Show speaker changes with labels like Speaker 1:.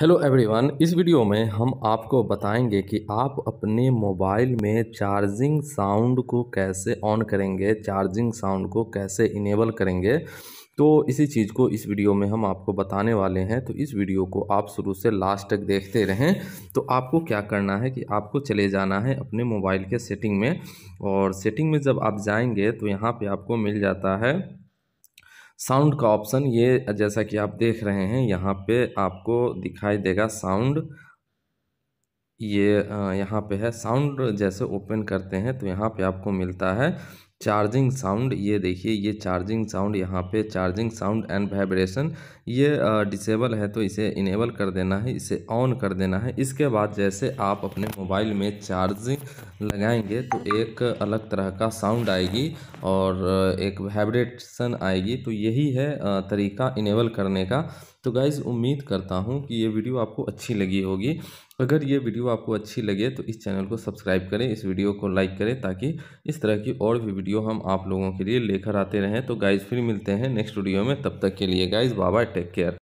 Speaker 1: hello everyone इस video में हम आपको बताएंगे कि आप अपने मोबाइल में चार्जिंग साउंड को कैसे ऑन करेंगे चार्जिंग साउंड को कैसे इनेबल करेंगे तो इसी चीज़ को इस वीडियो में हम आपको बताने वाले हैं तो इस वीडियो को आप शुरू से लास्ट तक देखते रहें तो आपको क्या करना है कि आपको चले जाना है अपने मोबाइल के सेटिंग में और सेटिंग में जब आप जाएंगे तो यहाँ पर आपको मिल जाता है साउंड का ऑप्शन ये जैसा कि आप देख रहे हैं यहाँ पे आपको दिखाई देगा साउंड ये यहाँ पे है साउंड जैसे ओपन करते हैं तो यहाँ पे आपको मिलता है चार्जिंग साउंड ये देखिए ये चार्जिंग साउंड यहाँ पे चार्जिंग साउंड एंड वाइब्रेशन ये डिसेबल है तो इसे इनेबल कर देना है इसे ऑन कर देना है इसके बाद जैसे आप अपने मोबाइल में चार्जिंग लगाएंगे तो एक अलग तरह का साउंड आएगी और एक वाइब्रेशन आएगी तो यही है तरीका इनेबल करने का तो गाइज़ उम्मीद करता हूँ कि ये वीडियो आपको अच्छी लगी होगी अगर ये वीडियो आपको अच्छी लगे तो इस चैनल को सब्सक्राइब करें इस वीडियो को लाइक करें ताकि इस तरह की और भी वीडियो हम आप लोगों के लिए लेकर आते रहें तो गाइज़ फिर मिलते हैं नेक्स्ट वीडियो में तब तक के लिए गाइज़ बाबा टेक केयर